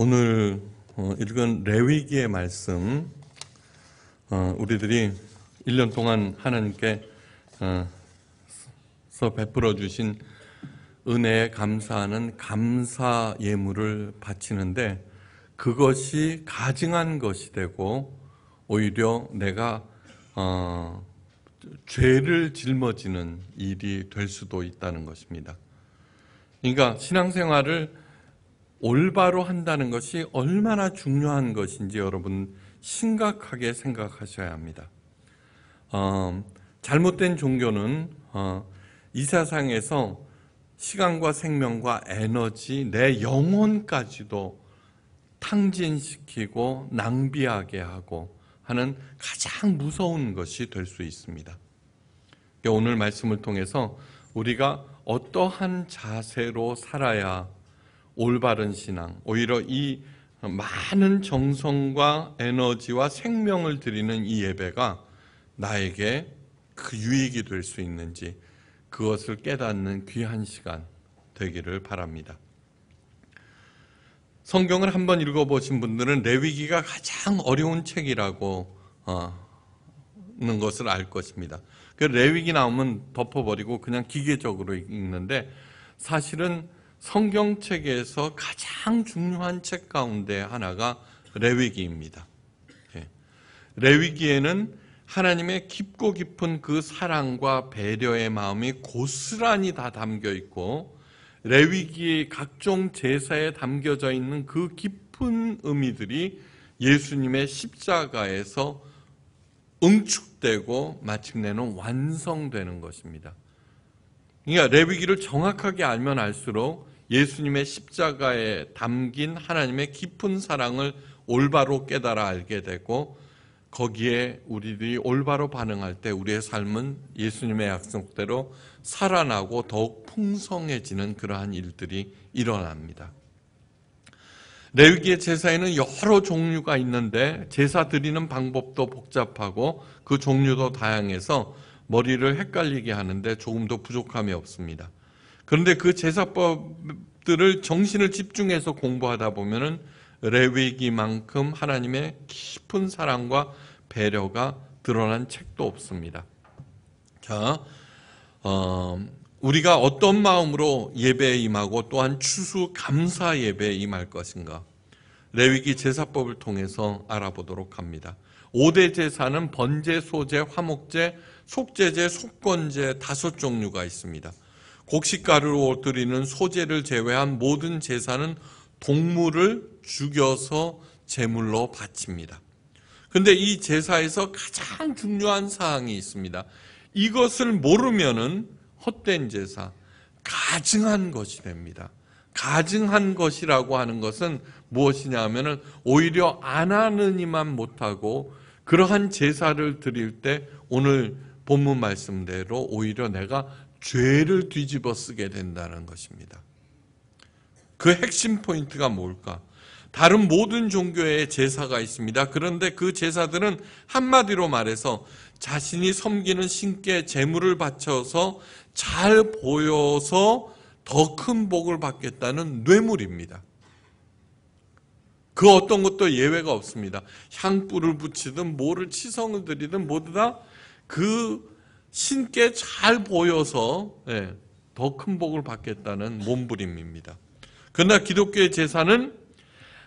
오늘 어, 읽은 레위기의 말씀 어, 우리들이 1년 동안 하나님께 어, 서 베풀어 주신 은혜에 감사하는 감사 예물을 바치는데 그것이 가증한 것이 되고 오히려 내가 어, 죄를 짊어지는 일이 될 수도 있다는 것입니다. 그러니까 신앙생활을 올바로 한다는 것이 얼마나 중요한 것인지 여러분 심각하게 생각하셔야 합니다. 어, 잘못된 종교는 어, 이 세상에서 시간과 생명과 에너지, 내 영혼까지도 탕진시키고 낭비하게 하고 하는 가장 무서운 것이 될 수 있습니다. 그러니까 오늘 말씀을 통해서 우리가 어떠한 자세로 살아야 올바른 신앙, 오히려 이 많은 정성과 에너지와 생명을 드리는 이 예배가 나에게 그 유익이 될 수 있는지 그것을 깨닫는 귀한 시간 되기를 바랍니다. 성경을 한번 읽어보신 분들은 레위기가 가장 어려운 책이라고 어, 는 것을 알 것입니다. 그 레위기 나오면 덮어버리고 그냥 기계적으로 읽는데 사실은 성경책에서 가장 중요한 책 가운데 하나가 레위기입니다. 예. 레위기에는 하나님의 깊고 깊은 그 사랑과 배려의 마음이 고스란히 다 담겨 있고 레위기의 각종 제사에 담겨져 있는 그 깊은 의미들이 예수님의 십자가에서 응축되고 마침내는 완성되는 것입니다. 그러니까 레위기를 정확하게 알면 알수록 예수님의 십자가에 담긴 하나님의 깊은 사랑을 올바로 깨달아 알게 되고 거기에 우리들이 올바로 반응할 때 우리의 삶은 예수님의 약속대로 살아나고 더욱 풍성해지는 그러한 일들이 일어납니다. 레위기의 제사에는 여러 종류가 있는데 제사 드리는 방법도 복잡하고 그 종류도 다양해서 머리를 헷갈리게 하는데 조금도 부족함이 없습니다. 그런데 그 제사법들을 정신을 집중해서 공부하다 보면은 레위기만큼 하나님의 깊은 사랑과 배려가 드러난 책도 없습니다. 자, 어, 우리가 어떤 마음으로 예배에 임하고 또한 추수 감사 예배에 임할 것인가? 레위기 제사법을 통해서 알아보도록 합니다. 5대 제사는 번제, 소제, 화목제, 속제제, 속건제 다섯 종류가 있습니다. 곡식가루로 엎드리는 소재를 제외한 모든 제사는 동물을 죽여서 제물로 바칩니다. 근데 이 제사에서 가장 중요한 사항이 있습니다. 이것을 모르면은 헛된 제사, 가증한 것이 됩니다. 가증한 것이라고 하는 것은 무엇이냐 하면은 오히려 안 하느니만 못하고 그러한 제사를 드릴 때 오늘 본문 말씀대로 오히려 내가 죄를 뒤집어 쓰게 된다는 것입니다. 그 핵심 포인트가 뭘까? 다른 모든 종교의 제사가 있습니다. 그런데 그 제사들은 한마디로 말해서 자신이 섬기는 신께 재물을 바쳐서 잘 보여서 더 큰 복을 받겠다는 뇌물입니다. 그 어떤 것도 예외가 없습니다. 향불을 붙이든 뭐를 치성을 드리든 모두 다그 신께 잘 보여서 예, 더 큰 복을 받겠다는 몸부림입니다. 그러나 기독교의 제사는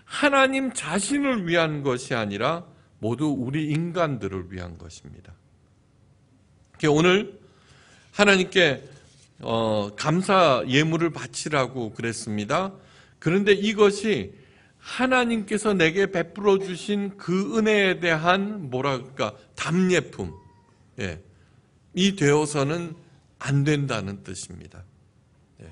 하나님 자신을 위한 것이 아니라 모두 우리 인간들을 위한 것입니다. 오늘 하나님께 어, 감사 예물을 바치라고 그랬습니다. 그런데 이것이 하나님께서 내게 베풀어 주신 그 은혜에 대한 뭐랄까 담예품 예. 이 되어서는 안 된다는 뜻입니다. 예.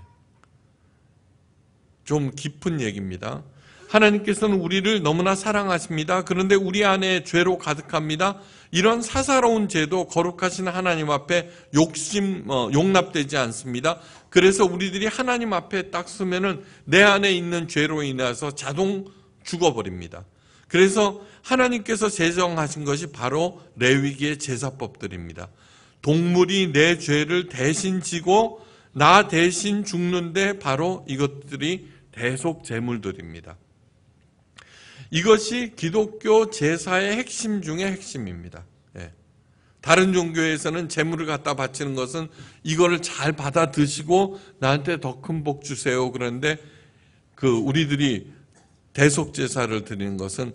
좀 깊은 얘기입니다. 하나님께서는 우리를 너무나 사랑하십니다. 그런데 우리 안에 죄로 가득합니다. 이런 사사로운 죄도 거룩하신 하나님 앞에 욕심 어, 용납되지 않습니다. 그래서 우리들이 하나님 앞에 딱 서면은 내 안에 있는 죄로 인해서 자동 죽어버립니다. 그래서 하나님께서 제정하신 것이 바로 레위기의 제사법들입니다. 동물이 내 죄를 대신 지고 나 대신 죽는데 바로 이것들이 대속 제물들입니다. 이것이 기독교 제사의 핵심 중의 핵심입니다. 예. 다른 종교에서는 재물을 갖다 바치는 것은 이거를 잘 받아 드시고 나한테 더 큰 복 주세요. 그런데 그 우리들이 대속 제사를 드리는 것은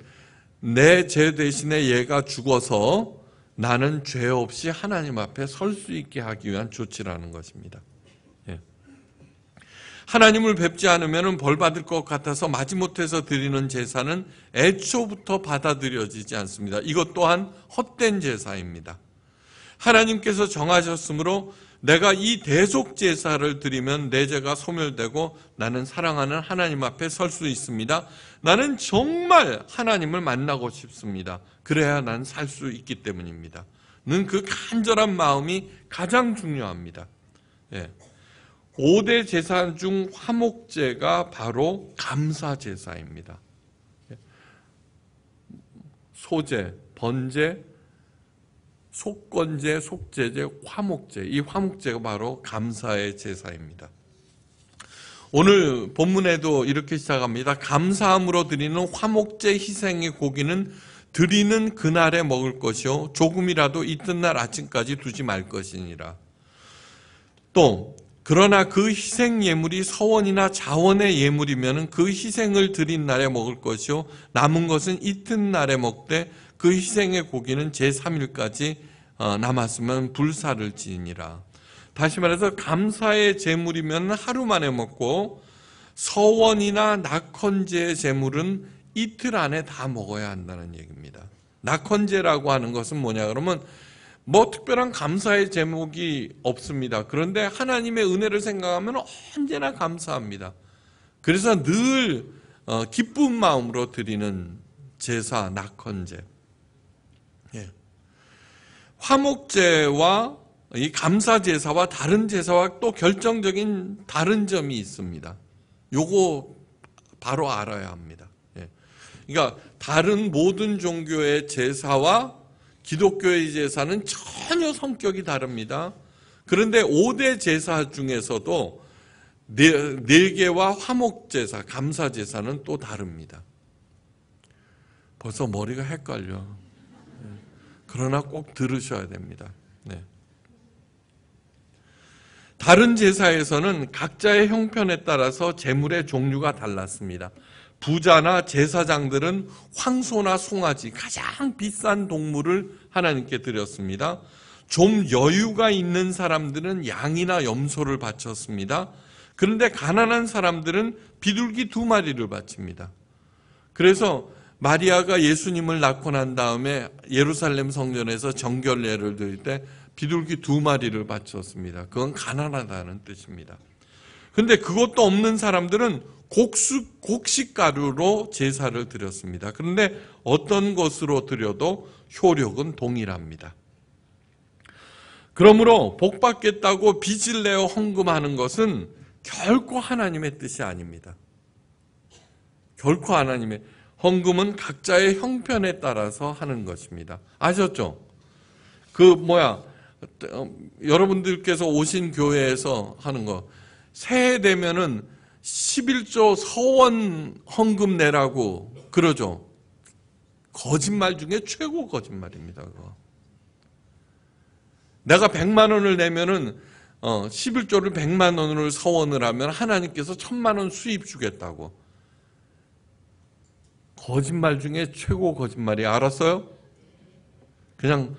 내 죄 대신에 얘가 죽어서 나는 죄 없이 하나님 앞에 설 수 있게 하기 위한 조치라는 것입니다. 예. 하나님을 뵙지 않으면 벌 받을 것 같아서 마지못해서 드리는 제사는 애초부터 받아들여지지 않습니다. 이것 또한 헛된 제사입니다. 하나님께서 정하셨으므로 내가 이 대속 제사를 드리면 내 죄가 소멸되고 나는 사랑하는 하나님 앞에 설 수 있습니다. 나는 정말 하나님을 만나고 싶습니다. 그래야 난 살 수 있기 때문입니다. 는 그 간절한 마음이 가장 중요합니다. 예. 5대 제사 중 화목제가 바로 감사 제사입니다. 예. 소제, 번제, 속건제, 속제제, 화목제. 이 화목제가 바로 감사의 제사입니다. 오늘 본문에도 이렇게 시작합니다. 감사함으로 드리는 화목제 희생의 고기는 드리는 그날에 먹을 것이요. 조금이라도 이튿날 아침까지 두지 말 것이니라. 또, 그러나 그 희생 예물이 서원이나 자원의 예물이면 그 희생을 드린 날에 먹을 것이요. 남은 것은 이튿날에 먹되 그 희생의 고기는 제3일까지 어, 남았으면 불사를 지니라. 다시 말해서 감사의 제물이면 하루 만에 먹고 서원이나 낙헌제의 제물은 이틀 안에 다 먹어야 한다는 얘기입니다. 낙헌제라고 하는 것은 뭐냐 그러면 뭐 특별한 감사의 제목이 없습니다. 그런데 하나님의 은혜를 생각하면 언제나 감사합니다. 그래서 늘 어, 기쁜 마음으로 드리는 제사 낙헌제. 화목제와 이 감사제사와 다른 제사와 또 결정적인 다른 점이 있습니다. 요거 바로 알아야 합니다. 예. 그러니까 다른 모든 종교의 제사와 기독교의 제사는 전혀 성격이 다릅니다. 그런데 5대 제사 중에서도 네, 네 개와 화목제사, 감사제사는 또 다릅니다. 벌써 머리가 헷갈려. 그러나 꼭 들으셔야 됩니다. 네. 다른 제사에서는 각자의 형편에 따라서 재물의 종류가 달랐습니다. 부자나 제사장들은 황소나 송아지 가장 비싼 동물을 하나님께 드렸습니다. 좀 여유가 있는 사람들은 양이나 염소를 바쳤습니다. 그런데 가난한 사람들은 비둘기 두 마리를 바칩니다. 그래서 마리아가 예수님을 낳고 난 다음에 예루살렘 성전에서 정결례를 드릴 때 비둘기 두 마리를 바쳤습니다. 그건 가난하다는 뜻입니다. 근데 그것도 없는 사람들은 곡수, 곡식가루로 제사를 드렸습니다. 그런데 어떤 것으로 드려도 효력은 동일합니다. 그러므로 복 받겠다고 빚을 내어 헌금하는 것은 결코 하나님의 뜻이 아닙니다. 결코 하나님의 헌금은 각자의 형편에 따라서 하는 것입니다. 아셨죠? 그 뭐야 어, 여러분들께서 오신 교회에서 하는 거 새해 되면은 11조 서원 헌금 내라고 그러죠. 거짓말 중에 최고 거짓말입니다. 그거. 내가 100만 원을 내면은 어, 11조를 100만 원을 서원을 하면 하나님께서 1000만 원 수입 주겠다고. 거짓말 중에 최고 거짓말이 알았어요? 그냥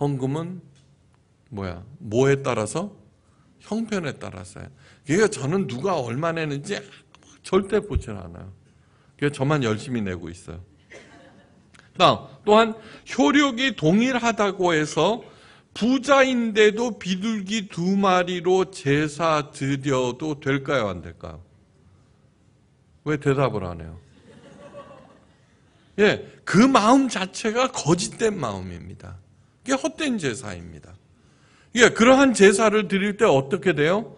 헌금은 뭐야? 뭐에 따라서? 형편에 따라서요. 그러니까 저는 누가 얼마 내는지 절대 보질 않아요. 그래서 저만 열심히 내고 있어요. 또한 효력이 동일하다고 해서 부자인데도 비둘기 두 마리로 제사 드려도 될까요? 안 될까요? 왜 대답을 안 해요? 예, 그 마음 자체가 거짓된 마음입니다. 이게 헛된 제사입니다. 예, 그러한 제사를 드릴 때 어떻게 돼요?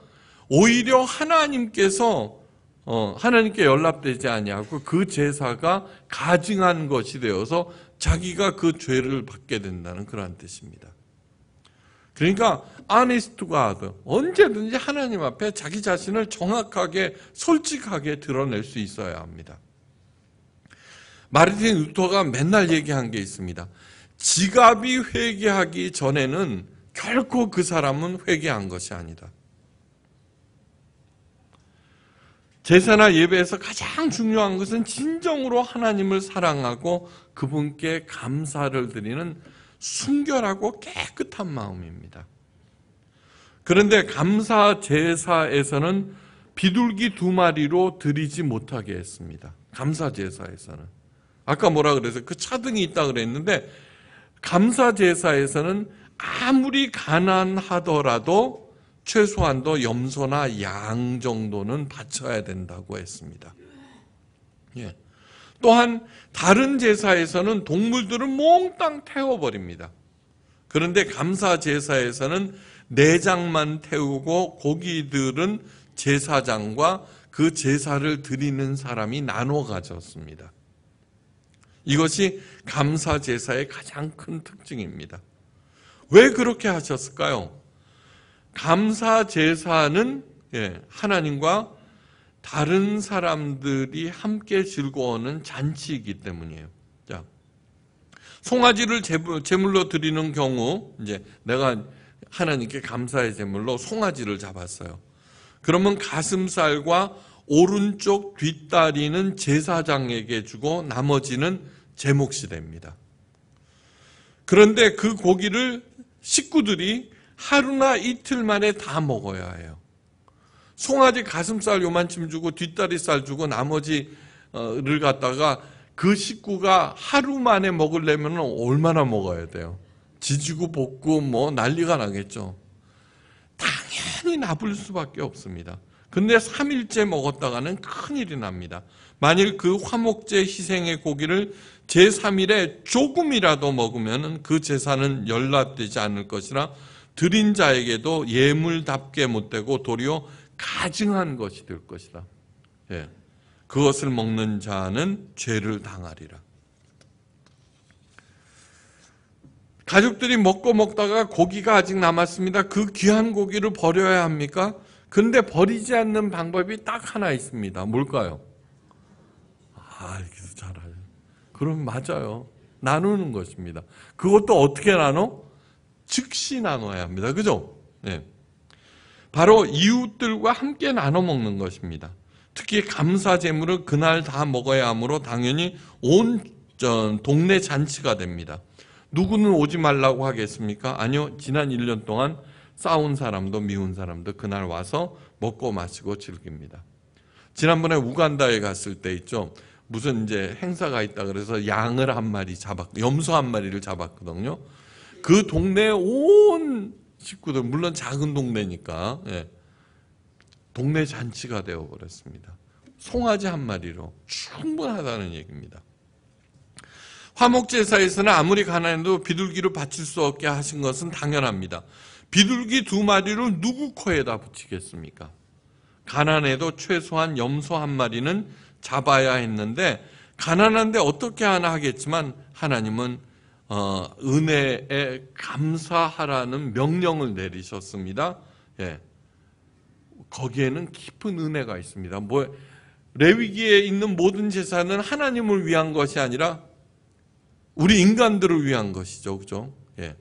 오히려 하나님께서 어, 하나님께 연락되지 아니하고 그 제사가 가증한 것이 되어서 자기가 그 죄를 받게 된다는 그러 뜻입니다. 그러니까 아니스트가드 언제든지 하나님 앞에 자기 자신을 정확하게 솔직하게 드러낼 수 있어야 합니다. 마르틴 루터가 맨날 얘기한 게 있습니다. 지갑이 회개하기 전에는 결코 그 사람은 회개한 것이 아니다. 제사나 예배에서 가장 중요한 것은 진정으로 하나님을 사랑하고 그분께 감사를 드리는 순결하고 깨끗한 마음입니다. 그런데 감사 제사에서는 비둘기 두 마리로 드리지 못하게 했습니다. 감사 제사에서는. 아까 뭐라 그랬어요? 그 차등이 있다 그랬는데 감사 제사에서는 아무리 가난하더라도 최소한도 염소나 양 정도는 바쳐야 된다고 했습니다. 예. 또한 다른 제사에서는 동물들을 몽땅 태워버립니다. 그런데 감사 제사에서는 내장만 태우고 고기들은 제사장과 그 제사를 드리는 사람이 나눠 가졌습니다. 이것이 감사 제사의 가장 큰 특징입니다. 왜 그렇게 하셨을까요? 감사 제사는 예, 하나님과 다른 사람들이 함께 즐거워하는 잔치이기 때문이에요. 자, 송아지를 제물로 드리는 경우 이제 내가 하나님께 감사의 제물로 송아지를 잡았어요. 그러면 가슴살과 오른쪽 뒷다리는 제사장에게 주고 나머지는 제 몫이 됩니다. 그런데 그 고기를 식구들이 하루나 이틀 만에 다 먹어야 해요. 송아지 가슴살 요만쯤 주고 뒷다리살 주고 나머지를 갖다가 그 식구가 하루 만에 먹으려면 얼마나 먹어야 돼요? 지지고 볶고 뭐 난리가 나겠죠. 당연히 나쁠 수밖에 없습니다. 근데 3일째 먹었다가는 큰일이 납니다. 만일 그 화목제 희생의 고기를 제3일에 조금이라도 먹으면 그 제사는 연락되지 않을 것이라 드린 자에게도 예물답게 못되고 도리어 가증한 것이 될 것이다. 예. 그것을 먹는 자는 죄를 당하리라. 가족들이 먹고 먹다가 고기가 아직 남았습니다. 그 귀한 고기를 버려야 합니까? 근데 버리지 않는 방법이 딱 하나 있습니다. 뭘까요? 아, 이렇게잘알아 그럼 맞아요. 나누는 것입니다. 그것도 어떻게 나눠? 즉시 나눠야 합니다. 그죠? 네. 바로 이웃들과 함께 나눠 먹는 것입니다. 특히 감사 제물을 그날 다 먹어야 하므로 당연히 온 동네 잔치가 됩니다. 누구는 오지 말라고 하겠습니까? 아니요. 지난 1년 동안 싸운 사람도 미운 사람도 그날 와서 먹고 마시고 즐깁니다. 지난번에 우간다에 갔을 때 있죠. 무슨 이제 행사가 있다 그래서 양을 한 마리 잡았, 염소 한 마리를 잡았거든요. 그 동네 온 식구들, 물론 작은 동네니까, 예. 동네 잔치가 되어버렸습니다. 송아지 한 마리로 충분하다는 얘기입니다. 화목제사에서는 아무리 가난해도 비둘기로 바칠 수 없게 하신 것은 당연합니다. 비둘기 두 마리를 누구 코에다 붙이겠습니까? 가난해도 최소한 염소 한 마리는 잡아야 했는데 가난한데 어떻게 하나 하겠지만 하나님은 어, 은혜에 감사하라는 명령을 내리셨습니다. 예. 거기에는 깊은 은혜가 있습니다. 뭐 레위기에 있는 모든 제사는 하나님을 위한 것이 아니라 우리 인간들을 위한 것이죠. 그죠? 예.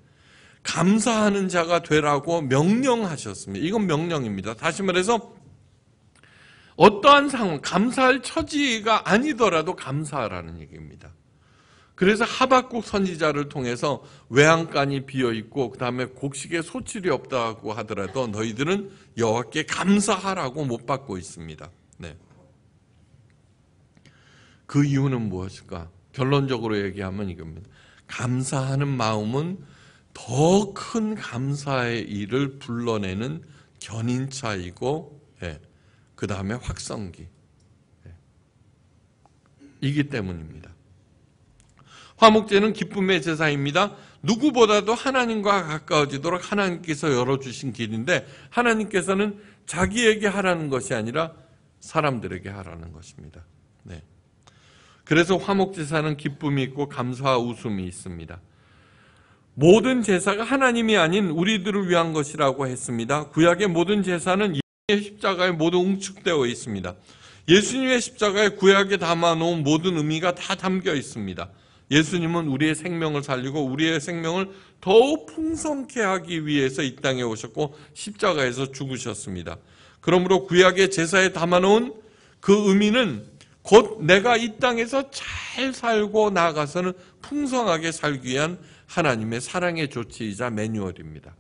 감사하는 자가 되라고 명령하셨습니다. 이건 명령입니다. 다시 말해서 어떠한 상황, 감사할 처지가 아니더라도 감사하라는 얘기입니다. 그래서 하박국 선지자를 통해서 외양간이 비어 있고 그다음에 곡식에 소출이 없다고 하더라도 너희들은 여호와께 감사하라고 못 받고 있습니다. 네. 그 이유는 무엇일까? 결론적으로 얘기하면 이겁니다. 감사하는 마음은 더큰 감사의 일을 불러내는 견인차이고 예, 그 다음에 확성기 예, 이기 때문입니다. 화목제는 기쁨의 제사입니다. 누구보다도 하나님과 가까워지도록 하나님께서 열어주신 길인데 하나님께서는 자기에게 하라는 것이 아니라 사람들에게 하라는 것입니다. 네. 그래서 화목제사는 기쁨이 있고 감사와 웃음이 있습니다. 모든 제사가 하나님이 아닌 우리들을 위한 것이라고 했습니다. 구약의 모든 제사는 예수님의 십자가에 모두 응축되어 있습니다. 예수님의 십자가에 구약에 담아놓은 모든 의미가 다 담겨 있습니다. 예수님은 우리의 생명을 살리고 우리의 생명을 더욱 풍성케 하기 위해서 이 땅에 오셨고 십자가에서 죽으셨습니다. 그러므로 구약의 제사에 담아놓은 그 의미는 곧 내가 이 땅에서 잘 살고 나아가서는 풍성하게 살기 위한 하나님의 사랑의 조치이자 매뉴얼입니다.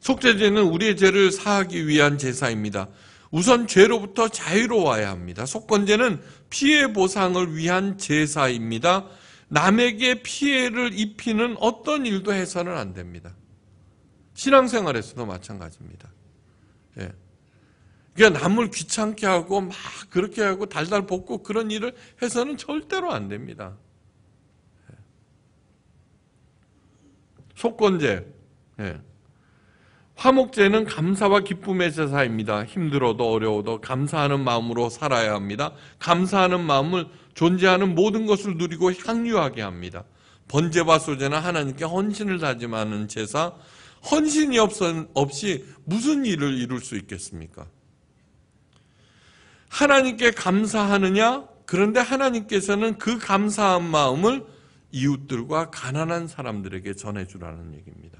속죄제는 우리의 죄를 사하기 위한 제사입니다. 우선 죄로부터 자유로워야 합니다. 속건제는 피해 보상을 위한 제사입니다. 남에게 피해를 입히는 어떤 일도 해서는 안 됩니다. 신앙생활에서도 마찬가지입니다. 예. 그러니까 남을 귀찮게 하고 막 그렇게 하고 달달 볶고 그런 일을 해서는 절대로 안 됩니다. 속건제. 예. 화목제는 감사와 기쁨의 제사입니다. 힘들어도 어려워도 감사하는 마음으로 살아야 합니다. 감사하는 마음을 존재하는 모든 것을 누리고 향유하게 합니다. 번제와 소제는 하나님께 헌신을 다짐하는 제사, 헌신이 없이 무슨 일을 이룰 수 있겠습니까? 하나님께 감사하느냐? 그런데 하나님께서는 그 감사한 마음을 이웃들과 가난한 사람들에게 전해주라는 얘기입니다.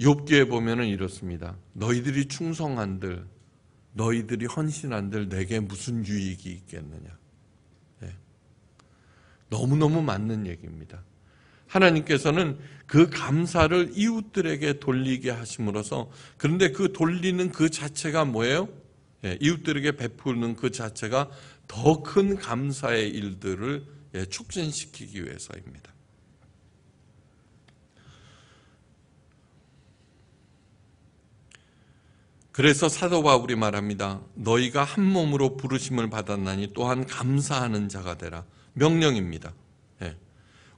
욥기에 보면은 이렇습니다. 너희들이 충성한들 너희들이 헌신한들 내게 무슨 유익이 있겠느냐. 네. 너무너무 맞는 얘기입니다. 하나님께서는 그 감사를 이웃들에게 돌리게 하심으로써 그런데 그 돌리는 그 자체가 뭐예요? 예, 이웃들에게 베푸는 그 자체가 더 큰 감사의 일들을 예, 촉진시키기 위해서입니다. 그래서 사도 바울이 말합니다. 너희가 한 몸으로 부르심을 받았나니 또한 감사하는 자가 되라. 명령입니다. 예.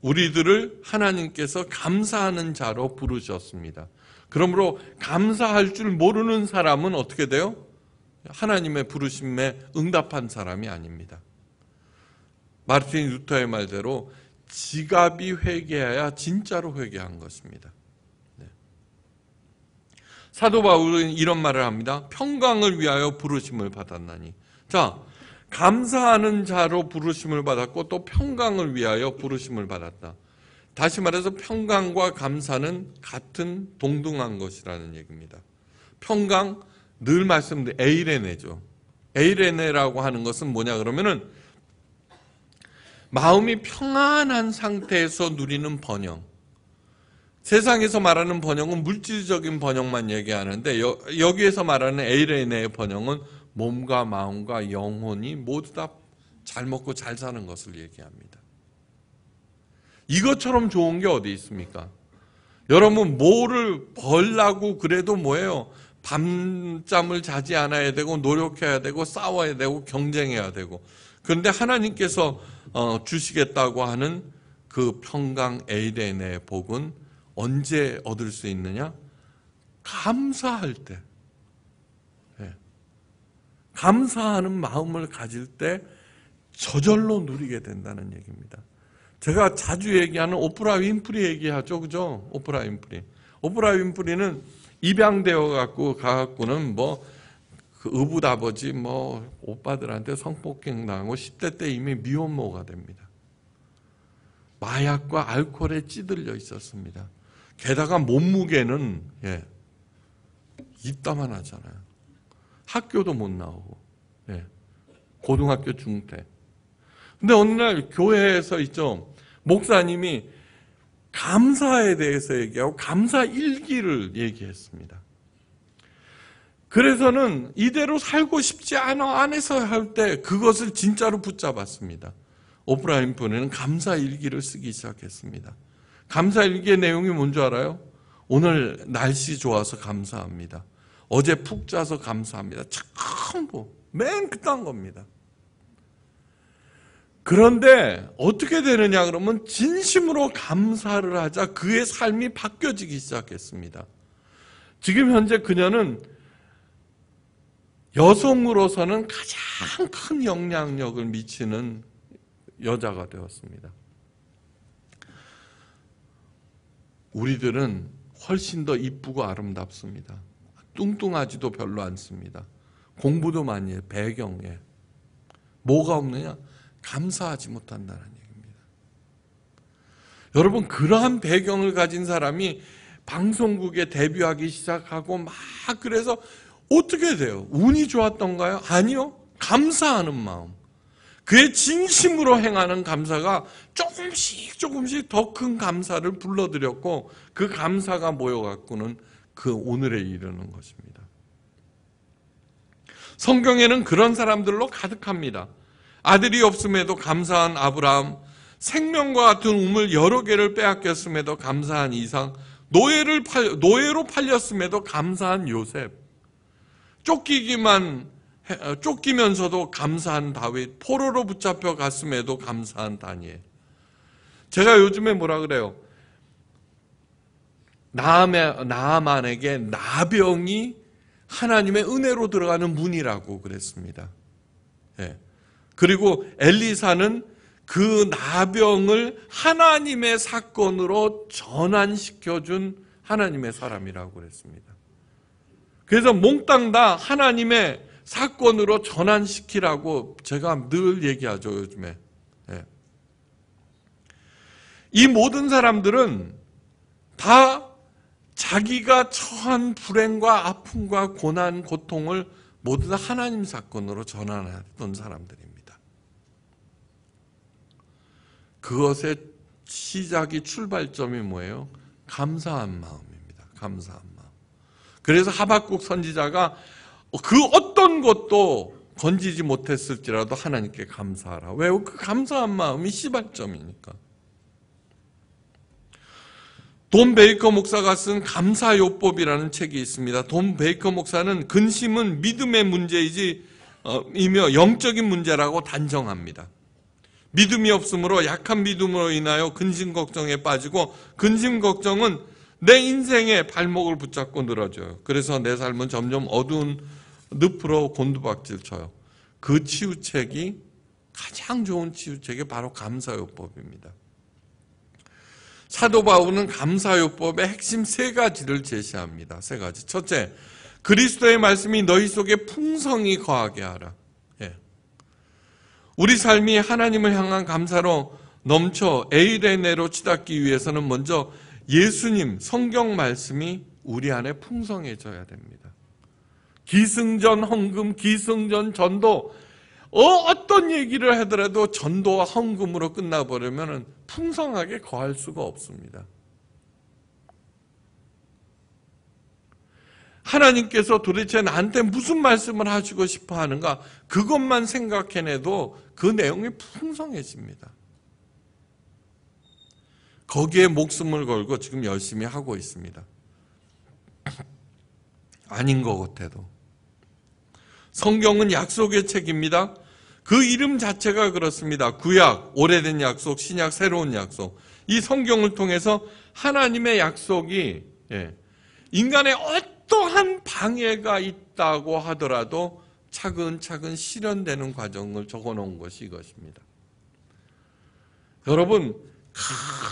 우리들을 하나님께서 감사하는 자로 부르셨습니다. 그러므로 감사할 줄 모르는 사람은 어떻게 돼요? 하나님의 부르심에 응답한 사람이 아닙니다. 마르틴 루터의 말대로 지갑이 회개해야 진짜로 회개한 것입니다. 네. 사도 바울은 이런 말을 합니다. 평강을 위하여 부르심을 받았나니. 자, 감사하는 자로 부르심을 받았고 또 평강을 위하여 부르심을 받았다. 다시 말해서 평강과 감사는 같은 동등한 것이라는 얘기입니다. 평강, 늘 말씀드린 에이레네죠. 에이레네라고 하는 것은 뭐냐 그러면은 마음이 평안한 상태에서 누리는 번영. 세상에서 말하는 번영은 물질적인 번영만 얘기하는데 여, 기에서 말하는 에이레네의 번영은 몸과 마음과 영혼이 모두 다 잘 먹고 잘 사는 것을 얘기합니다. 이것처럼 좋은 게 어디 있습니까? 여러분 뭐를 벌라고 그래도 뭐예요? 밤잠을 자지 않아야 되고 노력해야 되고 싸워야 되고 경쟁해야 되고 그런데 하나님께서 어, 주시겠다고 하는 그 평강 에이덴의 복은 언제 얻을 수 있느냐? 감사할 때 예. 감사하는 마음을 가질 때 저절로 누리게 된다는 얘기입니다. 제가 자주 얘기하는 오프라 윈프리 얘기하죠. 그죠? 오프라 윈프리. 오프라 윈프리는 입양되어 갖고 가갖고는 뭐, 그 의붓아버지 뭐, 오빠들한테 성폭행 당하고 10대 때 이미 미혼모가 됩니다. 마약과 알코올에 찌들려 있었습니다. 게다가 몸무게는, 예, 이따만 하잖아요. 학교도 못 나오고, 예, 고등학교 중퇴. 근데 어느 날 교회에서 있죠. 목사님이 감사에 대해서 얘기하고 감사 일기를 얘기했습니다. 그래서는 이대로 살고 싶지 않아 안에서 할 때 그것을 진짜로 붙잡았습니다. 오프라인 분에는 감사 일기를 쓰기 시작했습니다. 감사 일기의 내용이 뭔지 알아요? 오늘 날씨 좋아서 감사합니다. 어제 푹 자서 감사합니다. 참뭐 맨 그딴 겁니다. 그런데 어떻게 되느냐 그러면 진심으로 감사를 하자 그의 삶이 바뀌어지기 시작했습니다. 지금 현재 그녀는 여성으로서는 가장 큰 영향력을 미치는 여자가 되었습니다. 우리들은 훨씬 더 이쁘고 아름답습니다. 뚱뚱하지도 별로 않습니다. 공부도 많이 해, 배경에. 뭐가 없느냐? 감사하지 못한다는 얘기입니다. 여러분 그러한 배경을 가진 사람이 방송국에 데뷔하기 시작하고 막 그래서 어떻게 돼요? 운이 좋았던가요? 아니요. 감사하는 마음. 그의 진심으로 행하는 감사가 조금씩 조금씩 더 큰 감사를 불러들였고 그 감사가 모여갖고는 그 오늘에 이르는 것입니다. 성경에는 그런 사람들로 가득합니다. 아들이 없음에도 감사한 아브라함, 생명과 같은 우물 여러 개를 빼앗겼음에도 감사한 이상, 노예를 팔, 노예로 팔렸음에도 감사한 요셉, 쫓기기만, 어, 쫓기면서도 감사한 다윗, 포로로 붙잡혀 갔음에도 감사한 다니엘. 제가 요즘에 뭐라 그래요? 나함 나만에게 나병이 하나님의 은혜로 들어가는 문이라고 그랬습니다. 예. 그리고 엘리사는 그 나병을 하나님의 사건으로 전환시켜준 하나님의 사람이라고 그랬습니다. 그래서 몽땅 다 하나님의 사건으로 전환시키라고 제가 늘 얘기하죠, 요즘에. 예. 이 모든 사람들은 다 자기가 처한 불행과 아픔과 고난, 고통을 모두 다 하나님 사건으로 전환했던 사람들입니다. 그것의 시작이 출발점이 뭐예요? 감사한 마음입니다. 감사한 마음. 그래서 하박국 선지자가 그 어떤 것도 건지지 못했을지라도 하나님께 감사하라. 왜? 그 감사한 마음이 시발점이니까. 돈 베이커 목사가 쓴 감사요법이라는 책이 있습니다. 돈 베이커 목사는 근심은 믿음의 문제이지 어, 이며 영적인 문제라고 단정합니다. 믿음이 없으므로 약한 믿음으로 인하여 근심 걱정에 빠지고 근심 걱정은 내 인생의 발목을 붙잡고 늘어져요. 그래서 내 삶은 점점 어두운 늪으로 곤두박질 쳐요. 그 치유책이 가장 좋은 치유책이 바로 감사요법입니다. 사도 바울은 감사요법의 핵심 세 가지를 제시합니다. 세 가지. 첫째, 그리스도의 말씀이 너희 속에 풍성히 거하게 하라. 우리 삶이 하나님을 향한 감사로 넘쳐 에이레네로 치닫기 위해서는 먼저 예수님 성경 말씀이 우리 안에 풍성해져야 됩니다. 기승전 헌금, 기승전 전도 어, 어떤 얘기를 하더라도 전도와 헌금으로 끝나버리면 풍성하게 거할 수가 없습니다. 하나님께서 도대체 나한테 무슨 말씀을 하시고 싶어 하는가? 그것만 생각해내도 그 내용이 풍성해집니다. 거기에 목숨을 걸고 지금 열심히 하고 있습니다. 아닌 것 같아도. 성경은 약속의 책입니다. 그 이름 자체가 그렇습니다. 구약, 오래된 약속, 신약, 새로운 약속. 이 성경을 통해서 하나님의 약속이 예, 인간의 어떠한 방해가 있다고 하더라도 차근차근 실현되는 과정을 적어놓은 것이 이것입니다. 여러분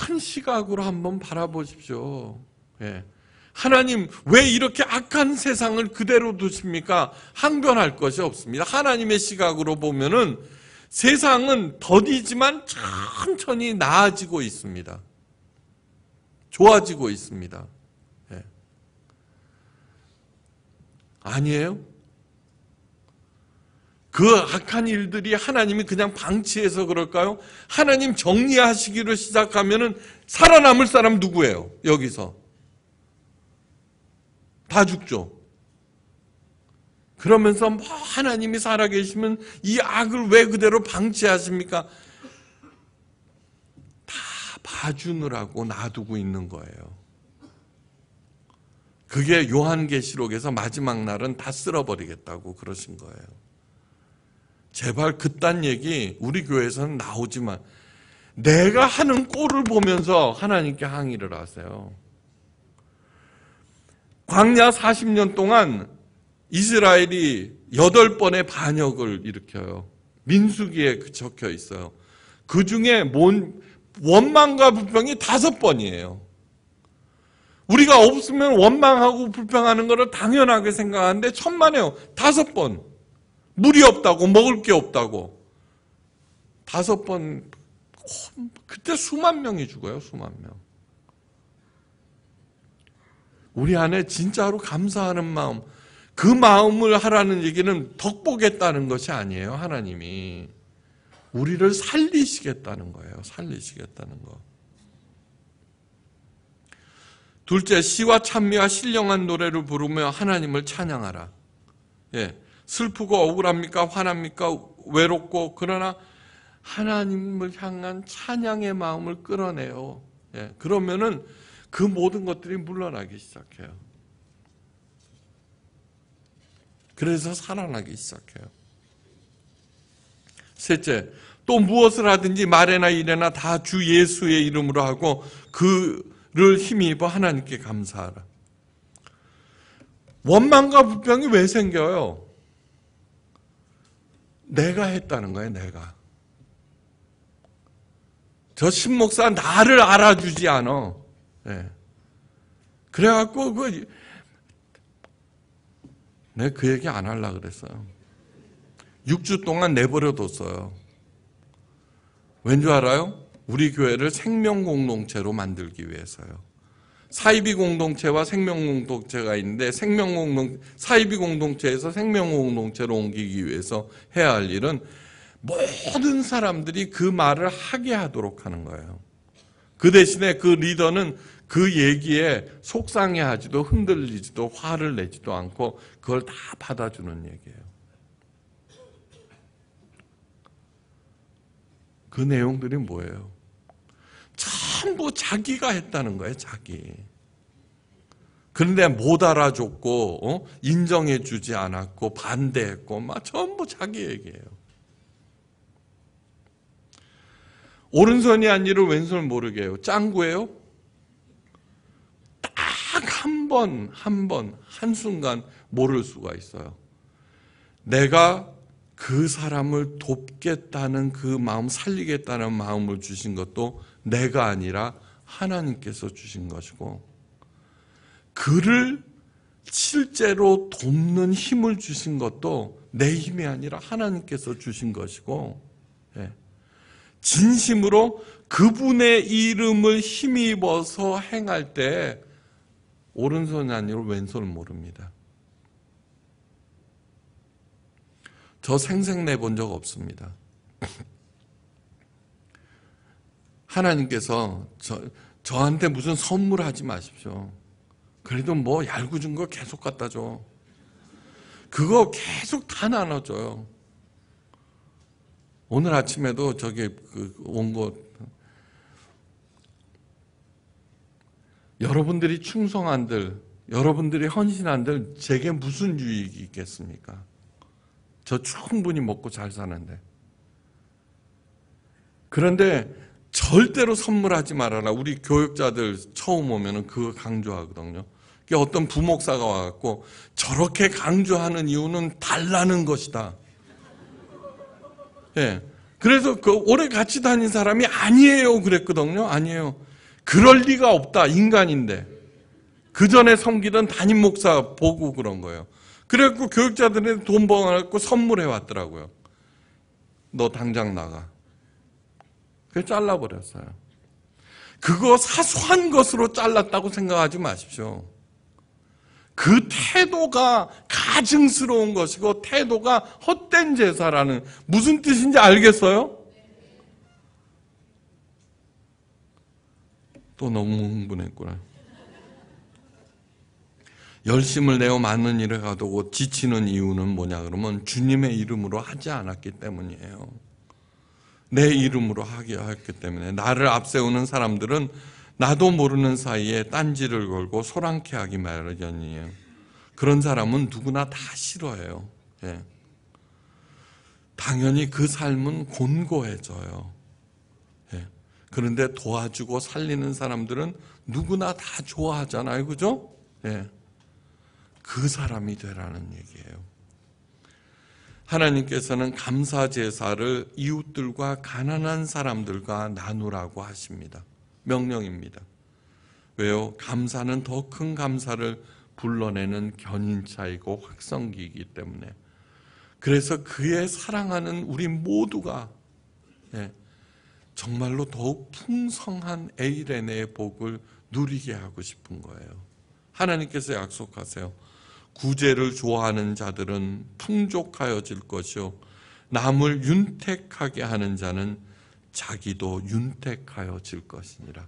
큰 시각으로 한번 바라보십시오. 예. 하나님 왜 이렇게 악한 세상을 그대로 두십니까? 항변할 것이 없습니다. 하나님의 시각으로 보면은 세상은 더디지만 천천히 나아지고 있습니다. 좋아지고 있습니다. 아니에요. 그 악한 일들이 하나님이 그냥 방치해서 그럴까요? 하나님 정리하시기로 시작하면 살아남을 사람 누구예요? 여기서. 다 죽죠. 그러면서 뭐 하나님이 살아계시면 이 악을 왜 그대로 방치하십니까? 다 봐주느라고 놔두고 있는 거예요. 그게 요한계시록에서 마지막 날은 다 쓸어버리겠다고 그러신 거예요. 제발 그딴 얘기 우리 교회에서는 나오지만 내가 하는 꼴을 보면서 하나님께 항의를 하세요. 광야 40년 동안 이스라엘이 8번의 반역을 일으켜요. 민수기에 적혀 있어요. 그 중에 원망과 불평이 다섯 번이에요. 우리가 없으면 원망하고 불평하는 것을 당연하게 생각하는데 천만에요. 다섯 번. 물이 없다고 먹을 게 없다고. 다섯 번. 그때 수만 명이 죽어요. 수만 명. 우리 안에 진짜로 감사하는 마음. 그 마음을 하라는 얘기는 덕보겠다는 것이 아니에요. 하나님이. 우리를 살리시겠다는 거예요. 살리시겠다는 거. 둘째, 시와 찬미와 신령한 노래를 부르며 하나님을 찬양하라. 예. 슬프고 억울합니까? 화납니까? 외롭고, 그러나 하나님을 향한 찬양의 마음을 끌어내요. 예. 그러면은 그 모든 것들이 물러나기 시작해요. 그래서 살아나기 시작해요. 셋째, 또 무엇을 하든지 말에나 이래나다 주 예수의 이름으로 하고 그를 힘입어 하나님께 감사하라. 원망과 불평이 왜 생겨요? 내가 했다는 거예요, 내가. 저 신목사 나를 알아주지 않아. 네. 그래갖고, 그, 내가 그 얘기 안 하려고 그랬어요. 6주 동안 내버려뒀어요. 왠 줄 알아요? 우리 교회를 생명 공동체로 만들기 위해서요. 사이비 공동체와 생명 공동체가 있는데 생명 공동 사이비 공동체에서 생명 공동체로 옮기기 위해서 해야 할 일은 모든 사람들이 그 말을 하게 하도록 하는 거예요. 그 대신에 그 리더는 그 얘기에 속상해하지도 흔들리지도 화를 내지도 않고 그걸 다 받아주는 얘기예요. 그 내용들이 뭐예요? 전부 자기가 했다는 거예요, 자기. 그런데 못 알아줬고 어? 인정해주지 않았고 반대했고 막 전부 자기 얘기예요. 오른손이 아니을 왼손 모르게 해요. 짱구예요? 딱 한 번, 한 번, 한순간 모를 수가 있어요. 내가 그 사람을 돕겠다는 그 마음, 살리겠다는 마음을 주신 것도 내가 아니라 하나님께서 주신 것이고, 그를 실제로 돕는 힘을 주신 것도 내 힘이 아니라 하나님께서 주신 것이고, 예. 진심으로 그분의 이름을 힘입어서 행할 때, 오른손이 아니라 왼손을 모릅니다. 저 생색 내본 적 없습니다. 하나님께서 저, 저한테 무슨 선물하지 마십시오. 그래도 뭐 얄궂은 거 계속 갖다 줘. 그거 계속 다 나눠줘요. 오늘 아침에도 저기 그, 온곳 여러분들이 충성한들, 여러분들이 헌신한들 제게 무슨 유익이 있겠습니까? 저 충분히 먹고 잘 사는데. 그런데 절대로 선물하지 말아라. 우리 교육자들 처음 오면은 그거 강조하거든요. 어떤 부목사가 와갖고 저렇게 강조하는 이유는 달라는 것이다. 예. 그래서 그 오래 같이 다닌 사람이 아니에요 그랬거든요. 아니에요. 그럴 리가 없다. 인간인데. 그 전에 섬기던 담임 목사 보고 그런 거예요. 그래갖고 교육자들한테 돈 벌어갖고 선물해 왔더라고요. 너 당장 나가. 그래 잘라버렸어요. 그거 사소한 것으로 잘랐다고 생각하지 마십시오. 그 태도가 가증스러운 것이고 태도가 헛된 제사라는 무슨 뜻인지 알겠어요? 또 너무 흥분했구나. 열심을 내어 많은 일을 가두고 지치는 이유는 뭐냐 그러면 주님의 이름으로 하지 않았기 때문이에요. 내 이름으로 하기 했기 때문에 나를 앞세우는 사람들은 나도 모르는 사이에 딴지를 걸고 소란케 하기 마련이에요. 그런 사람은 누구나 다 싫어해요. 예. 당연히 그 삶은 곤고해져요. 예. 그런데 도와주고 살리는 사람들은 누구나 다 좋아하잖아요. 그죠? 예. 그 사람이 되라는 얘기예요. 하나님께서는 감사 제사를 이웃들과 가난한 사람들과 나누라고 하십니다. 명령입니다. 왜요? 감사는 더 큰 감사를 불러내는 견인차이고 확성기이기 때문에 그래서 그의 사랑하는 우리 모두가 예, 정말로 더욱 풍성한 에이레네의 복을 누리게 하고 싶은 거예요. 하나님께서 약속하세요. 구제를 좋아하는 자들은 풍족하여질 것이요 남을 윤택하게 하는 자는 자기도 윤택하여질 것이니라.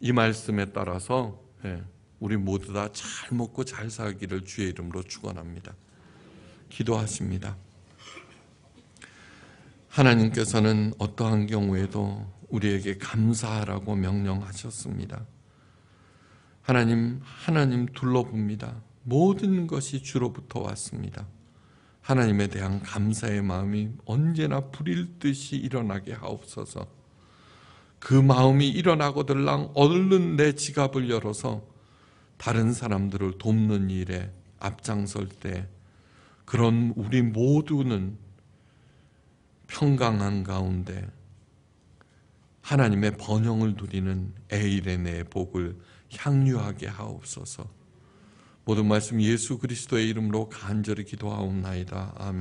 이 말씀에 따라서 예, 우리 모두 다 잘 먹고 잘 살기를 주의 이름으로 축원합니다. 기도하십니다. 하나님께서는 어떠한 경우에도 우리에게 감사하라고 명령하셨습니다. 하나님, 하나님 둘러봅니다. 모든 것이 주로부터 왔습니다. 하나님에 대한 감사의 마음이 언제나 불일 듯이 일어나게 하옵소서. 그 마음이 일어나고들랑 얼른 내 지갑을 열어서 다른 사람들을 돕는 일에 앞장설 때 그런 우리 모두는 평강한 가운데 하나님의 번영을 누리는 에이레네 복을 향유하게 하옵소서. 모든 말씀 예수 그리스도의 이름으로 간절히 기도하옵나이다. 아멘.